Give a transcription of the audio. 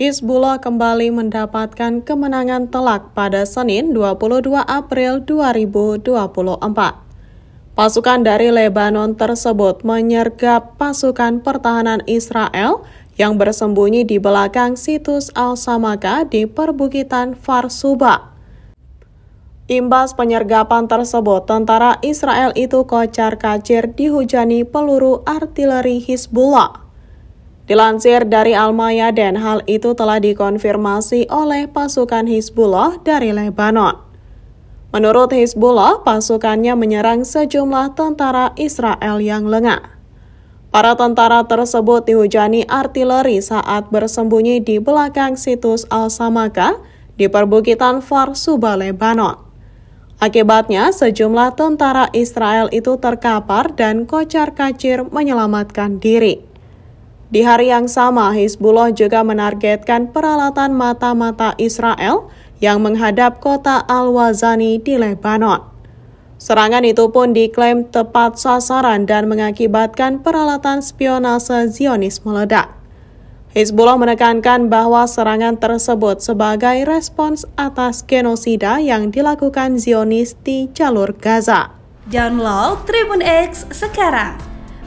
Hizbullah kembali mendapatkan kemenangan telak pada Senin 22 April 2024. Pasukan dari Lebanon tersebut menyergap pasukan pertahanan Israel yang bersembunyi di belakang situs Al-Samaka di perbukitan Farsuba. Imbas penyergapan tersebut, tentara Israel itu kocar-kacir dihujani peluru artileri Hizbullah. Dilansir dari Almaya dan hal itu telah dikonfirmasi oleh pasukan Hizbullah dari Lebanon. Menurut Hizbullah, pasukannya menyerang sejumlah tentara Israel yang lengah. Para tentara tersebut dihujani artileri saat bersembunyi di belakang situs Al-Samaka di perbukitan Farsuba, Lebanon. Akibatnya, sejumlah tentara Israel itu terkapar dan kocar-kacir menyelamatkan diri. Di hari yang sama, Hizbullah juga menargetkan peralatan mata-mata Israel yang menghadap kota Al-Wazani di Lebanon. Serangan itu pun diklaim tepat sasaran dan mengakibatkan peralatan spionase Zionis meledak. Hizbullah menekankan bahwa serangan tersebut sebagai respons atas genosida yang dilakukan Zionis di jalur Gaza. Download Tribun X sekarang